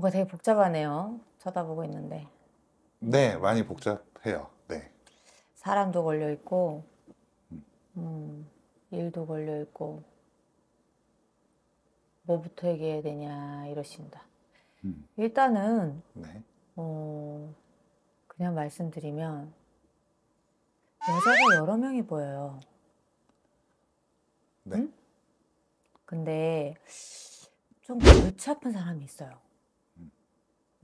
뭔가 되게 복잡하네요. 쳐다보고 있는데. 네, 많이 복잡해요. 네. 사람도 걸려 있고, 음. 음, 일도 걸려 있고, 뭐부터 얘기해야 되냐 이러신다. 음. 일단은 네. 어, 그냥 말씀드리면 여자가 여러 명이 보여요. 네. 응? 근데 좀 골치 아픈 사람이 있어요.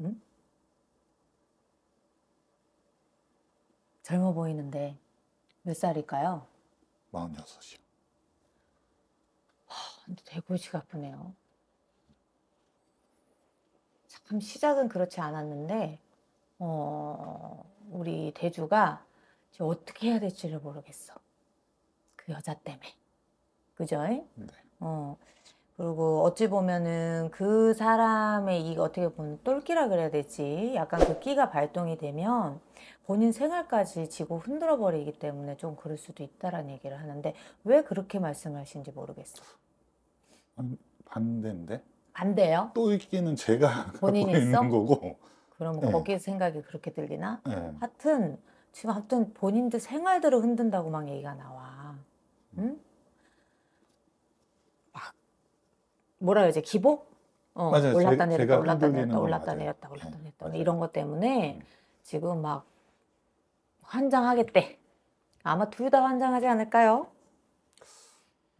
응? 젊어 보이는데 몇 살일까요? 46이요. 하, 대구지가 아네요참 시작은 그렇지 않았는데 어, 우리 대주가 어떻게 해야 될지를 모르겠어. 그 여자 때문에. 그죠? 네. 어, 그리고 어찌 보면은 그 사람의 이 어떻게 보면 똘끼라 그래야 되지 약간 그 끼가 발동이 되면 본인 생활까지 지고 흔들어 버리기 때문에 좀 그럴 수도 있다라는 얘기를 하는데 왜 그렇게 말씀하시는지 모르겠어요. 음, 반대인데? 반대요? 똘끼는 제가 본인이 갖고 있어? 있는 거고 그럼 네. 거기 생각이 그렇게 들리나? 네. 하여튼 지금 하여튼 본인들 생활들을 흔든다고 막 얘기가 나와. 응? 뭐라 이제 기복? 어, 맞아요. 올랐다 제, 내렸다 올랐다 내렸다 올랐다 맞아요. 내렸다 올랐다 네, 내렸다 이런 것 때문에 음. 지금 막 환장하겠대. 아마 둘 다 환장하지 않을까요?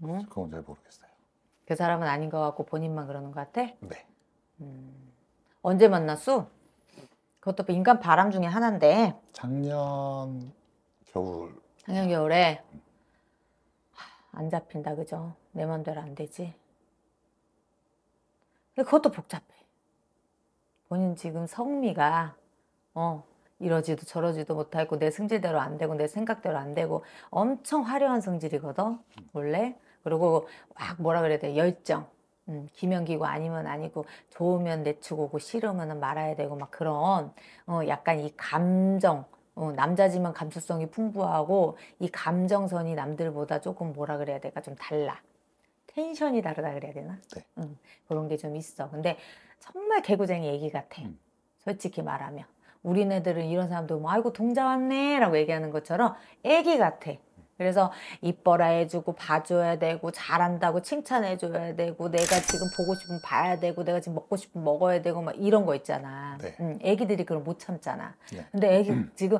응? 음? 그건 잘 모르겠어요. 그 사람은 아닌 것 같고 본인만 그러는 것 같아? 네. 음, 언제 만났어? 그것도 인간 바람 중에 하나인데. 작년 겨울. 작년 겨울에 안 잡힌다 그죠? 내 맘대로 안 되지. 그것도 복잡해. 본인 지금 성미가 어 이러지도 저러지도 못하고 내 승질대로 안 되고 내 생각대로 안 되고 엄청 화려한 성질이거든 원래 그리고 막 뭐라 그래야 돼 열정 음, 기면기고 아니면 아니고 좋으면 내치고 고 싫으면 말아야 되고 막 그런 어, 약간 이 감정 어, 남자지만 감수성이 풍부하고 이 감정선이 남들보다 조금 뭐라 그래야 될까 좀 달라 텐션이 다르다 그래야 되나? 네. 응, 음, 그런 게 좀 있어. 근데 정말 개구쟁이 얘기 같아. 음. 솔직히 말하면. 우리 네들은 이런 사람도 뭐 아이고 동자 왔네 라고 얘기하는 것처럼 애기 같아. 그래서 이뻐라 해주고 봐줘야 되고 잘한다고 칭찬해줘야 되고 내가 지금 보고 싶으면 봐야 되고 내가 지금 먹고 싶으면 먹어야 되고 막 이런 거 있잖아. 네. 응, 음, 애기들이 그걸 못 참잖아. 네. 근데 애기 음. 지금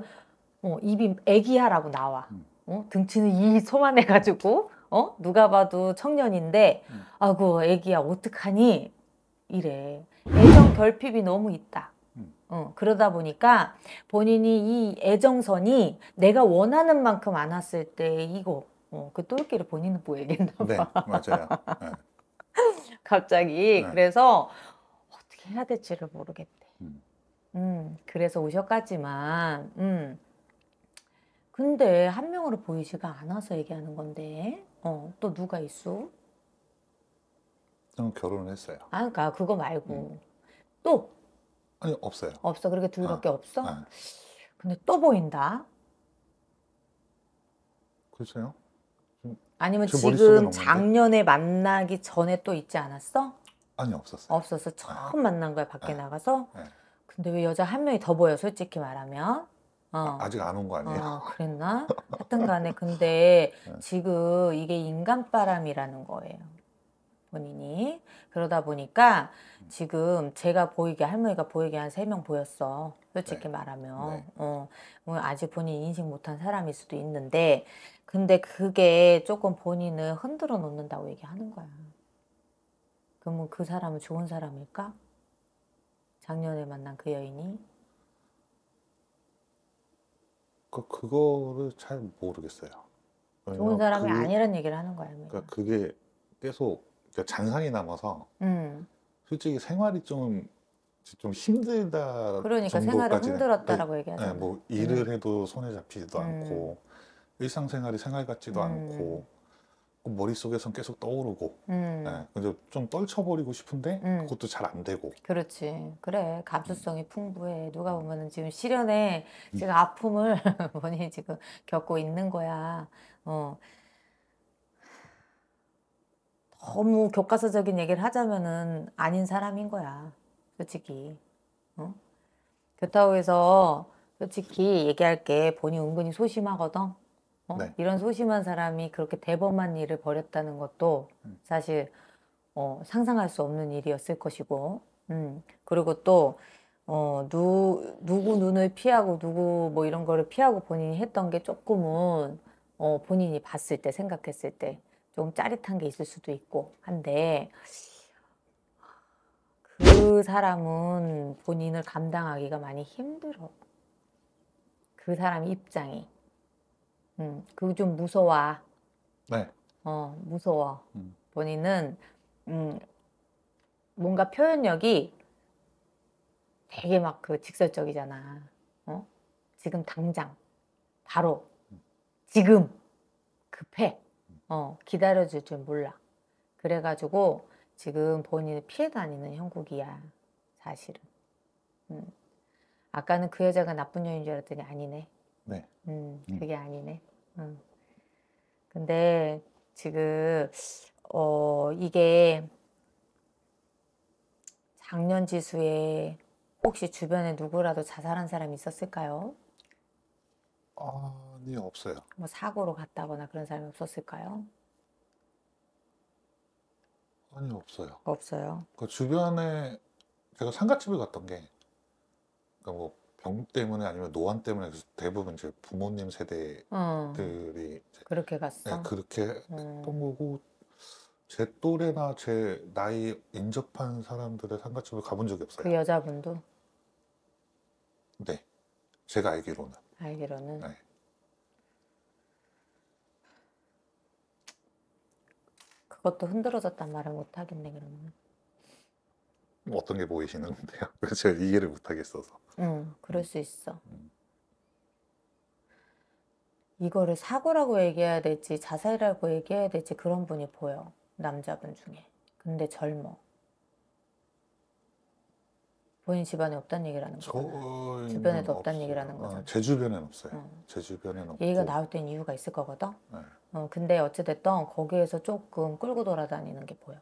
어, 입이 애기야라고 나와. 음. 어? 등치는 이 소만해가지고 어? 누가 봐도 청년인데 음. 아구 애기야 어떡하니? 이래. 애정 결핍이 너무 있다. 음. 어, 그러다 보니까 본인이 이 애정선이 내가 원하는 만큼 안 왔을 때 이거 어, 그 똘끼를 본인은 보이겠나 네, 봐. 네, 맞아요. 네. 갑자기 네. 그래서 어떻게 해야 될지를 모르겠대. 음. 음, 그래서 오셨겠지만 음, 근데 한 명으로 보이지가 않아서 얘기하는 건데 어, 또 누가 있어? 전 결혼했어요. 아, 그러니까 그거 말고 음. 또 아니 없어요. 없어. 그렇게 둘밖에 아, 없어. 아. 근데 또 보인다. 글쎄요. 아니면 지금 작년에 만나기 전에 또 있지 않았어? 아니 없었어 없었어. 처음 아. 만난 거야 밖에 아. 나가서. 네. 근데 왜 여자 한 명이 더 보여? 솔직히 말하면. 어. 아, 직안 온 거 아니에요? 어, 그랬나? 하여튼 간에 근데 네. 지금 이게 인간바람이라는 거예요. 본인이. 그러다 보니까 음. 지금 제가 보이게 할머니가 보이게 한 세 명 보였어. 솔직히 네. 말하면. 네. 어, 뭐 아직 본인 인식 못한 사람일 수도 있는데 근데 그게 조금 본인을 흔들어 놓는다고 얘기하는 거야. 그러면 그 사람은 좋은 사람일까? 작년에 만난 그 여인이? 그, 그거를 잘 모르겠어요. 좋은 사람이 그 아니란 얘기를 하는 거야. 그러니까 그게 계속 그러니까 잔상이 남아서 음. 솔직히 생활이 좀 좀 힘들다 그러니까 생활이 힘들었다라고 얘기하잖 네, 뭐 일을 음. 해도 손에 잡히지도 음. 않고 일상생활이 생활 같지도 음. 않고 그 머릿속에선 계속 떠오르고 음. 네, 좀 떨쳐버리고 싶은데 음. 그것도 잘 안 되고 그렇지 그래 감수성이 음. 풍부해 누가 보면은 지금 시련에 음. 지금 아픔을 본인이 지금 겪고 있는 거야 어 너무 교과서적인 얘기를 하자면은 아닌 사람인 거야 솔직히 어? 그렇다고 해서 솔직히 얘기할 게 본인 은근히 소심하거든 어? 네. 이런 소심한 사람이 그렇게 대범한 일을 벌였다는 것도 음. 사실 어, 상상할 수 없는 일이었을 것이고, 음, 그리고 또, 어, 누, 누구 눈을 피하고 누구 뭐 이런 거를 피하고 본인이 했던 게 조금은, 어, 본인이 봤을 때, 생각했을 때좀 짜릿한 게 있을 수도 있고 한데, 그 사람은 본인을 감당하기가 많이 힘들어. 그 사람 입장이. 그거 좀 무서워. 네. 어, 무서워. 음. 본인은 음, 뭔가 표현력이 되게 막 그 직설적이잖아. 어? 지금 당장, 바로, 음. 지금, 급해. 어, 기다려줄 줄 몰라. 그래가지고 지금 본인이 피해 다니는 형국이야. 사실은. 음. 아까는 그 여자가 나쁜 여인 줄 알았더니 아니네. 네. 음, 음, 그게 아니네. 음. 근데 지금 어 이게 작년 지수에 혹시 주변에 누구라도 자살한 사람이 있었을까요? 아니 네, 없어요. 뭐 사고로 갔다거나 그런 사람이 없었을까요? 아니 없어요. 없어요. 그 주변에 제가 상가집을 갔던 게 그러니까 뭐병 때문에 아니면 노안 때문에 대부분 이제 부모님 어. 세대들이 어. 그렇게 네, 갔어. 네, 그렇게 음. 했던 거고 제 또래나 제 나이 인접한 사람들의 상가집을 가본 적이 없어요. 그 여자분도 네, 제가 알기로는 알기로는 네. 그것도 흔들어졌단 말을 못 하겠네 그러면. 어떤 게 보이시는 건데요? 그래서 제가 이해를 못 하겠어서. 응, 그럴 음. 수 있어. 음. 이거를 사고라고 얘기해야 될지 자살이라고 얘기해야 될지 그런 분이 보여. 남자분 중에. 근데 젊어. 본인 집안에 없다는 얘기라는 거 주변에도 없다는 얘기라는 거죠. 아, 어, 제 주변엔 없어요. 응. 제 주변엔 없고. 얘가 나올 땐 이유가 있을 거거든. 네. 어, 근데 어찌됐든 거기에서 조금 끌고 돌아다니는 게 보여.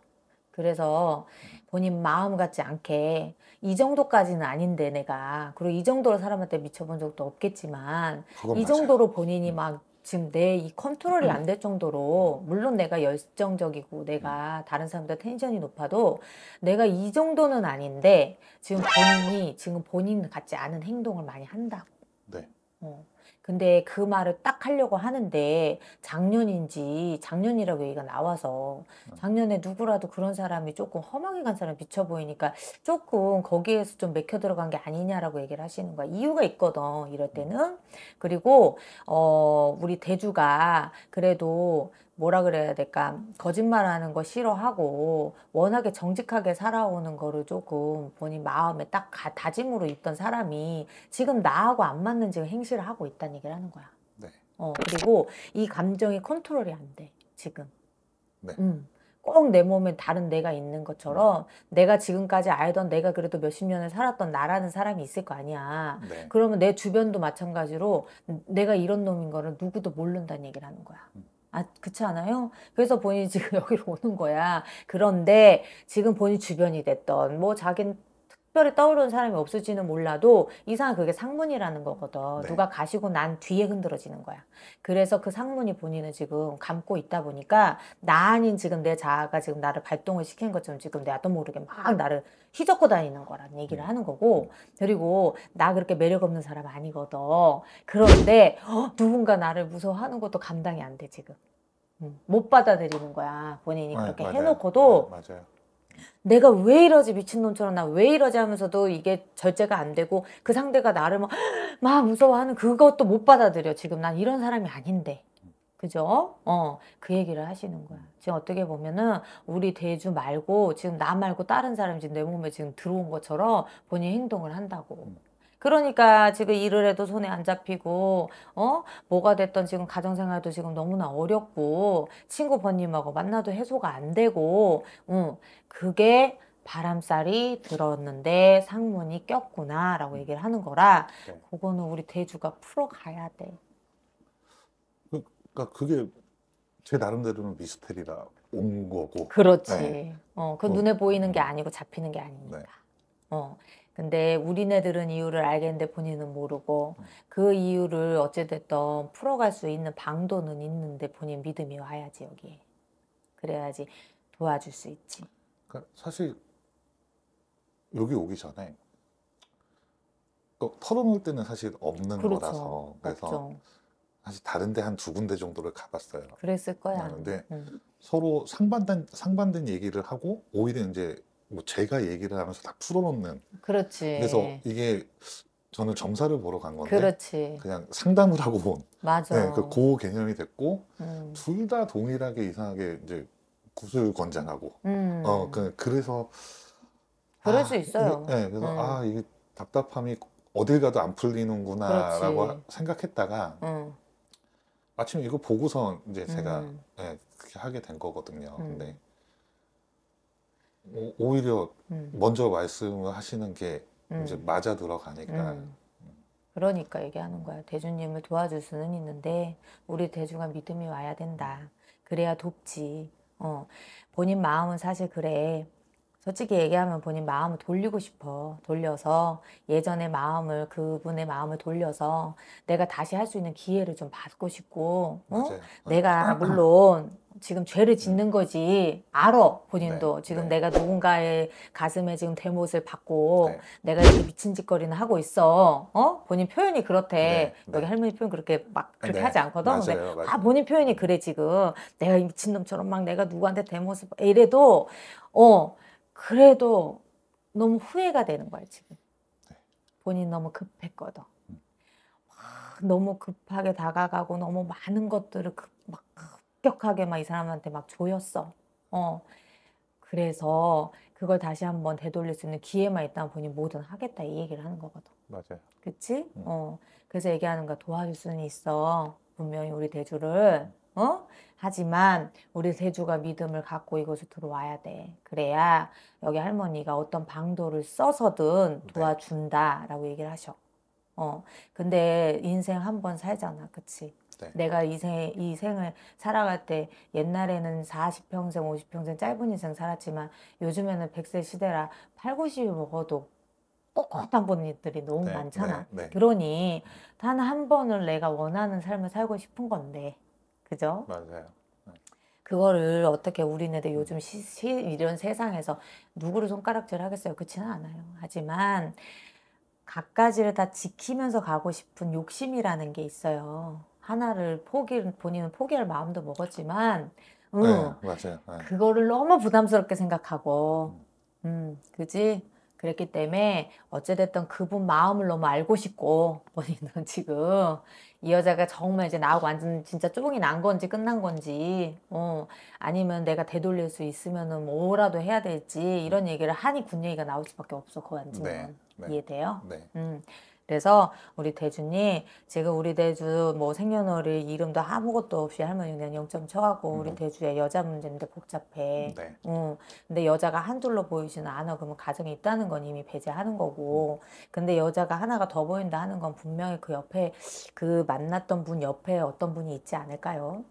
그래서 본인 마음 같지 않게 이 정도까지는 아닌데 내가 그리고 이 정도로 사람한테 미쳐본 적도 없겠지만 이 정도로 맞아요. 본인이 음. 막 지금 내 이 컨트롤이 안 될 정도로 물론 내가 열정적이고 내가 다른 사람보다 텐션이 높아도 내가 이 정도는 아닌데 지금 본인이 지금 본인 같지 않은 행동을 많이 한다고. 네. 어. 근데 그 말을 딱 하려고 하는데 작년인지 작년이라고 얘기가 나와서 어. 작년에 누구라도 그런 사람이 조금 험하게 간 사람 비춰 보이니까 조금 거기에서 좀 맥혀 들어간 게 아니냐라고 얘기를 하시는 거야. 이유가 있거든. 이럴 음. 때는. 그리고 어 우리 대주가 그래도 뭐라 그래야 될까 거짓말하는 거 싫어하고 워낙에 정직하게 살아오는 거를 조금 본인 마음에 딱 가, 다짐으로 있던 사람이 지금 나하고 안 맞는 지금 행실을 하고 있다는 얘기를 하는 거야. 네. 어 그리고 이 감정이 컨트롤이 안 돼 지금. 네. 음. 꼭내 몸에 다른 내가 있는 것처럼 내가 지금까지 알던 내가 그래도 몇십 년을 살았던 나라는 사람이 있을 거 아니야. 네. 그러면 내 주변도 마찬가지로 내가 이런 놈인 거를 누구도 모른다는 얘기를 하는 거야. 음. 아, 그렇지 않아요? 그래서 본인이 지금 여기로 오는 거야. 그런데 지금 본인 주변이 됐던 뭐 자기 특별히 떠오르는 사람이 없을지는 몰라도 이상한 그게 상문이라는 거거든. 네. 누가 가시고 난 뒤에 흔들어지는 거야. 그래서 그 상문이 본인은 지금 감고 있다 보니까 나 아닌 지금 내 자아가 지금 나를 발동을 시킨 것처럼 지금 내가 도 모르게 막 아. 나를 휘젓고 다니는 거라는 얘기를 네. 하는 거고 그리고 나 그렇게 매력 없는 사람 아니거든. 그런데 헉, 어, 누군가 나를 무서워하는 것도 감당이 안 돼 지금. 음, 못 받아들이는 거야 본인이 네, 그렇게 네, 해놓고도 네, 내가 왜 이러지 미친놈처럼 나 왜 이러지 하면서도 이게 절제가 안 되고 그 상대가 나를 막, 막 무서워하는 그것도 못 받아들여 지금 난 이런 사람이 아닌데 그죠? 어, 그 얘기를 하시는 거야. 지금 어떻게 보면은 우리 대주 말고 지금 나 말고 다른 사람 지금 내 몸에 지금 들어온 것처럼 본인 행동을 한다고. 그러니까 지금 일을 해도 손에 안 잡히고 어 뭐가 됐던 지금 가정생활도 지금 너무나 어렵고 친구 번님하고 만나도 해소가 안 되고 음, 그게 바람살이 들었는데 상문이 꼈구나 라고 얘기를 하는 거라 네. 그거는 우리 대주가 풀어가야 돼 그, 러니까 그게 제 나름대로는 미스테리라 온 거고 그렇지 네. 어그 뭐, 어. 눈에 보이는 게 음. 아니고 잡히는 게 아니니까 네. 어 근데 우리네들은 이유를 알겠는데 본인은 모르고 음. 그 이유를 어찌됐든 풀어갈 수 있는 방도는 있는데 본인 믿음이 와야지 여기에. 그래야지 도와줄 수 있지. 그러니까 사실 여기 오기 전에 털어놓을 때는 사실 없는 그렇죠. 거라서 그래서 없죠. 사실 다른데 한 두 군데 정도를 가봤어요. 그랬을 거야. 그런데 음, 음. 서로 상반된 상반된 얘기를 하고 오히려 이제 뭐 제가 얘기를 하면서 다 풀어놓는. 그렇지. 그래서 이게 저는 점사를 보러 간 건데 그렇지. 그냥 상담을 하고 본. 맞아. 네, 그, 그 개념이 됐고 음. 둘다 동일하게 이상하게 이제 구슬권장하고 음. 어, 그, 그래서 그럴 아, 수 있어요. 네, 그래서 음. 아 이게 답답함이 어딜 가도 안 풀리는구나라고 그렇지. 생각했다가 음. 마침 이거 보고서 이제 제가 음. 네, 그렇게 하게 된 거거든요. 음. 근데 오히려 음. 먼저 말씀을 하시는 게 음. 이제 맞아 들어가니까. 음. 그러니까 얘기하는 거야. 대주님을 도와줄 수는 있는데 우리 대주가 믿음이 와야 된다. 그래야 돕지. 어. 본인 마음은 사실 그래. 솔직히 얘기하면 본인 마음을 돌리고 싶어. 돌려서 예전의 마음을 그분의 마음을 돌려서 내가 다시 할 수 있는 기회를 좀 받고 싶고 어? 내가 어. 물론 지금 죄를 음. 짓는 거지 알아 본인도 네, 지금 네. 내가 누군가의 가슴에 지금 대못을 받고 네. 내가 이렇게 미친 짓거리는 하고 있어 어 본인 표현이 그렇대 네, 네. 여기 할머니 표현 그렇게 막 아, 그렇게 네. 하지 않거든 맞아요, 근데 맞아요. 아 본인 표현이 그래 지금 내가 미친 놈처럼 막 내가 누구한테 대못을 이래도 어 그래도 너무 후회가 되는 거야 지금 본인 너무 급했거든 너무 급하게 다가가고 너무 많은 것들을 급, 막 급격하게 막 이 사람한테 막 조였어. 어. 그래서 그걸 다시 한번 되돌릴 수 있는 기회만 있다면 본인 뭐든 하겠다 이 얘기를 하는 거거든. 맞아요. 그치? 음. 어. 그래서 얘기하는 거야 도와줄 수는 있어. 분명히 우리 대주를. 음. 어? 하지만 우리 대주가 믿음을 갖고 이곳에 들어와야 돼. 그래야 여기 할머니가 어떤 방도를 써서든 네. 도와준다라고 얘기를 하셔. 어. 근데 인생 한 번 살잖아. 그치? 네. 내가 이, 생, 이 생을 살아갈 때 옛날에는 40평생, 50평생 짧은 인생 살았지만 요즘에는 100세 시대라 8, 90이 먹어도 꼿꼿한 분들이 너무 네, 많잖아. 네, 네. 그러니 단 한 번을 내가 원하는 삶을 살고 싶은 건데, 그죠? 맞아요. 네. 그거를 어떻게 우리네들 음. 요즘 시, 시, 이런 세상에서 누구를 손가락질 하겠어요? 그렇지는 않아요. 하지만 각가지를 다 지키면서 가고 싶은 욕심이라는 게 있어요. 하나를 포기 본인은 포기할 마음도 먹었지만 응, 음, 네, 맞아요. 네. 그거를 너무 부담스럽게 생각하고 음. 음 그지 그랬기 때문에 어찌됐든 그분 마음을 너무 알고 싶고 본인은 지금 이 여자가 정말 이제 나하고 완전 진짜 쪼봉이 난 건지 끝난 건지 어 아니면 내가 되돌릴 수 있으면은 뭐라도 해야 될지 이런 얘기를 하니 군 얘기가 나올 수밖에 없어 그 완전 네, 네. 이해돼요? 네. 음. 그래서 우리 대주님 지금 우리 대주 뭐 생년월일 이름도 아무것도 없이 할머니 그냥 영점 쳐갖고 음. 우리 대주의 여자 문제인데 복잡해. 네. 음. 근데 여자가 한둘로 보이지는 않아. 그러면 가정이 있다는 건 이미 배제하는 거고. 근데 여자가 하나가 더 보인다 하는 건 분명히 그 옆에 그 만났던 분 옆에 어떤 분이 있지 않을까요?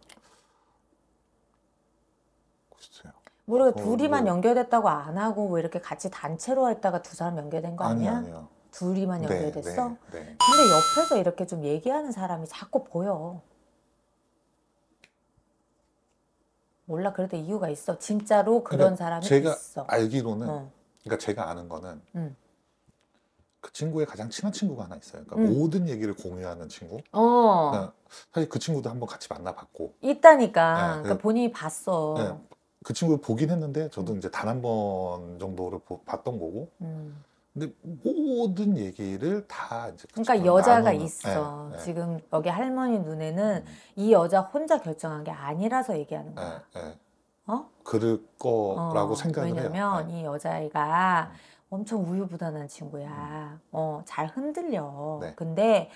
글쎄요. 모르겠 어, 둘이만 뭐... 연결됐다고 안 하고 뭐 이렇게 같이 단체로 했다가 두 사람 연결된 거 아니, 아니야? 아니요. 둘이만 연결됐어? 네, 네, 네. 근데 옆에서 이렇게 좀 얘기하는 사람이 자꾸 보여. 몰라 그래도 이유가 있어. 진짜로 그런 그러니까 사람이 제가 있어. 알기로는 어. 그러니까 제가 아는 거는 음. 그 친구의 가장 친한 친구가 하나 있어요. 그러니까 음. 모든 얘기를 공유하는 친구. 어. 그러니까 사실 그 친구도 한번 같이 만나봤고. 있다니까. 네, 그러니까 그, 본인이 봤어. 네, 그 친구를 보긴 했는데 저도 이제 단 한 번 정도를 보, 봤던 거고. 음. 근데 모든 얘기를 다 이제 그러니까 여자가 나누는, 있어. 네, 네. 지금 여기 할머니 눈에는 음. 이 여자 혼자 결정한 게 아니라서 얘기하는 거야. 네, 어? 그럴 거라고 어, 생각을 왜냐면 해요. 왜냐면 이 여자애가 음. 엄청 우유부단한 친구야. 음. 어, 잘 흔들려. 네. 근데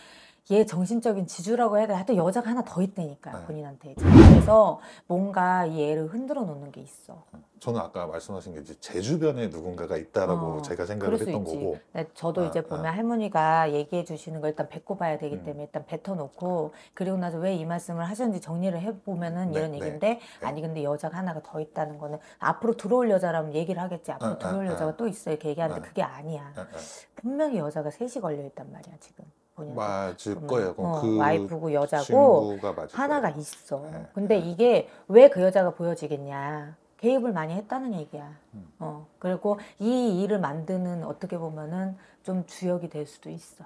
얘 정신적인 지주라고 해야 되 하여튼 여자가 하나 더 있다니까요 네. 본인한테 그래서 뭔가 얘를 흔들어 놓는 게 있어 어, 저는 아까 말씀하신 게 이제 제 주변에 누군가가 있다라고 어, 제가 생각을 했던 있지. 거고 네, 저도 아, 이제 네. 보면 아. 할머니가 얘기해 주시는 걸 일단 뱉고 봐야 되기 음. 때문에 음. 일단 뱉어놓고 그리고 나서 왜 이 말씀을 하셨는지 정리를 해보면은 네, 이런 네. 얘기인데 네. 아니 근데 여자가 하나가 더 있다는 거는 앞으로 들어올 여자라면 얘기를 하겠지 앞으로 아, 들어올 여자가 또 있어 이렇게 얘기하는데 그게 아니야 분명히 여자가 셋이 걸려있단 말이야 지금 본인 맞을 거예요. 어, 그 와이프고 여자고 하나가 거예요. 네. 있어. 네. 근데 네. 이게 왜 그 여자가 보여지겠냐? 개입을 많이 했다는 얘기야. 음. 어 그리고 이 일을 만드는 어떻게 보면은 좀 주역이 될 수도 있어.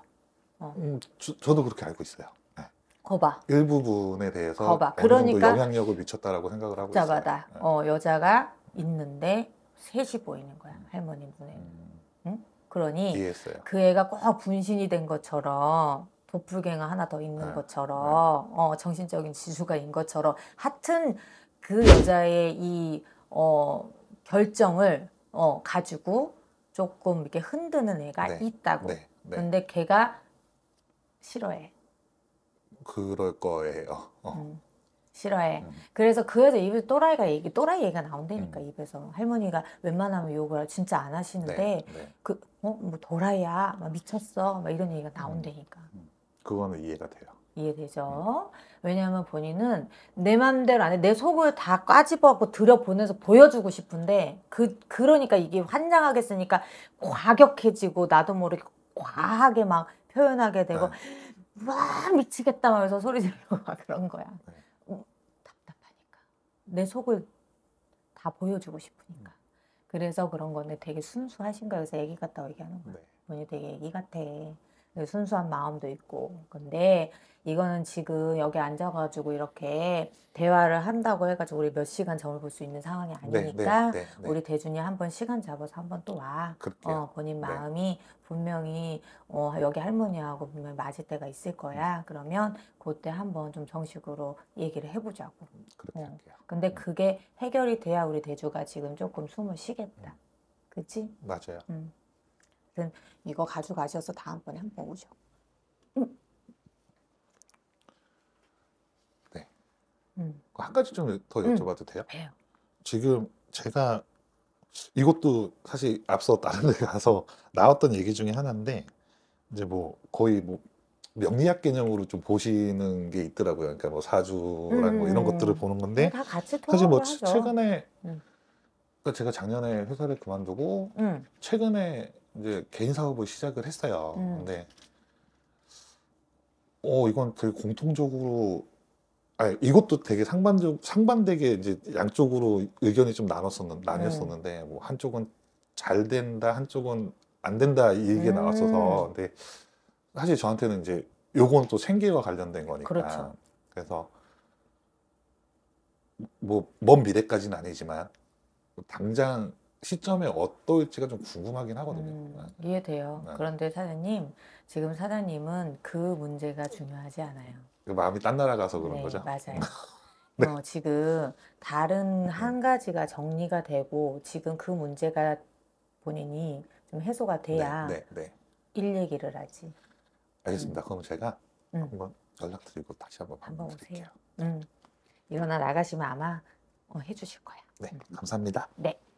어. 음, 저, 저도 그렇게 알고 있어요. 네. 거봐. 일부분에 대해서 거봐. 그러니까 영향력을 미쳤다라고 생각을 하고 있어요. 어, 여자가 있는데 셋이 보이는 거야. 할머니 눈에. 음. 응? 그러니 이해했어요. 그 애가 꼭 분신이 된 것처럼 도플갱어 하나 더 있는 네. 것처럼 네. 어, 정신적인 지수가 있는 것처럼 하여튼 그 여자의 이 어, 결정을 어, 가지고 조금 이렇게 흔드는 애가 네. 있다고. 네. 네. 근데 걔가 싫어해. 그럴 거예요. 어. 음. 싫어해. 음. 그래서 그래서 입에 또라이가 얘기, 또라이 얘기가 나온다니까 음. 입에서 할머니가 웬만하면 욕을 진짜 안 하시는데 네, 네. 그어뭐 도라이야, 막 미쳤어, 막 이런 얘기가 음. 나온다니까. 음. 그거는 이해가 돼요. 이해되죠. 음. 왜냐하면 본인은 내 마음대로 안 해. 내 속을 다 까집어갖고 들여보내서 보여주고 싶은데 그 그러니까 이게 환장하게 쓰니까 과격해지고 나도 모르게 과하게 막 표현하게 되고 네. 막 미치겠다 면서 소리 지르고 막 그런 거야. 네. 내 속을 다 보여주고 싶으니까. 음. 그래서 그런 건데 되게 순수하신가 그래서 애기 같다고 얘기하는 거야. 네. 본인 되게 애기 같아. 네, 순수한 마음도 있고. 근데 이거는 지금 여기 앉아가지고 이렇게 대화를 한다고 해가지고 우리 몇 시간 점을 볼 수 있는 상황이 네, 네, 아니니까 네, 네, 네, 우리 대준이 한 번 시간 잡아서 한 번 또 와. 그럴게요. 어, 본인 마음이 분명히 어, 여기 할머니하고 분명히 맞을 때가 있을 거야. 음. 그러면 그때 한 번 좀 정식으로 얘기를 해보자고. 그렇게 어. 할게요. 근데 음. 그게 해결이 돼야 우리 대주가 지금 조금 숨을 쉬겠다. 음. 그치? 맞아요. 음. 같은 이거 가져가셔서 다음번에 한번 오죠. 음. 네. 음. 한 가지 좀더 음. 여쭤봐도 돼요? 돼요. 지금 제가 이것도 사실 앞서 다른 데 가서 나왔던 얘기 중에 하나인데 이제 뭐 거의 뭐 명리학 개념으로 좀 보시는 게 있더라고요. 그러니까 뭐 사주랑 음, 뭐 이런 음. 것들을 보는 건데 사실 뭐 하죠. 최근에 음. 그러니까 제가 작년에 회사를 그만두고 음. 최근에 이제 개인 사업을 시작을 했어요. 음. 근데 어 이건 되게 공통적으로 아 이것도 되게 상반적 상반되게 이제 양쪽으로 의견이 좀 나눴었는 네. 나뉘었었는데 음. 뭐 한쪽은 잘 된다 한쪽은 안 된다 이 얘기가 음. 나왔어서 근데 사실 저한테는 이제 요건 또 생계와 관련된 거니까 그렇죠. 그래서 뭐먼 미래까지는 아니지만 당장 시점에 어떨지가 좀 궁금하긴 하거든요. 음, 네. 이해돼요. 네. 그런데 사장님, 지금 사장님은 그 문제가 중요하지 않아요. 그 마음이 딴 나라 가서 그런 네, 거죠? 맞아요. 네. 어, 지금 다른 네. 한 가지가 정리가 되고 지금 그 문제가 본인이 좀 해소가 네, 돼야 네, 네, 일 얘기를 하지. 알겠습니다. 음. 그럼 제가 음. 한번 연락드리고 다시 한번 한번 오세요. 음. 일어나 나가시면 아마 어, 해주실 거야. 네, 음. 감사합니다. 네.